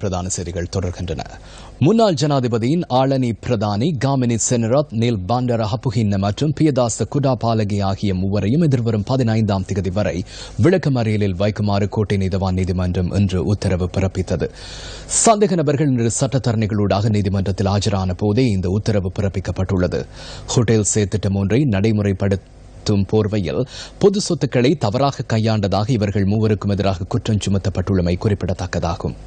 பிரதான செய்திகள் தொடர்கின்றன முன்னாள் ஜனாதிபதியின் ஆளனி பிரதானி காமினி செனரத் நில் பாண்டர ஹப்புகின்ன மற்றும் பியதாச குடா பாலகி ஆகிய மூவரையும் எதிர்வரும் பதினைந்தாம் தேதி வரை விளக்கமறியலில் வைக்குமாறு கோட்டை நீதவான் நீதிமன்றம் இன்று உத்தரவு பிறப்பித்தது சந்தேக நபர்கள் இன்று சட்டத்தரணிகளூடாக நீதிமன்றத்தில் ஆஜரான போதே இந்த உத்தரவு பிறப்பிக்கப்பட்டுள்ளது ஹோட்டல் சேர்த்திட்டம் ஒன்றை நடைமுறைப்படுத்த போர்வையில் பொது சொத்துக்களை தவறாக கையாண்டதாக இவர்கள் மூவருக்கும் எதிராக குற்றம் சுமத்தப்பட்டுள்ளமை குறிப்பிடத்தக்கதாகும்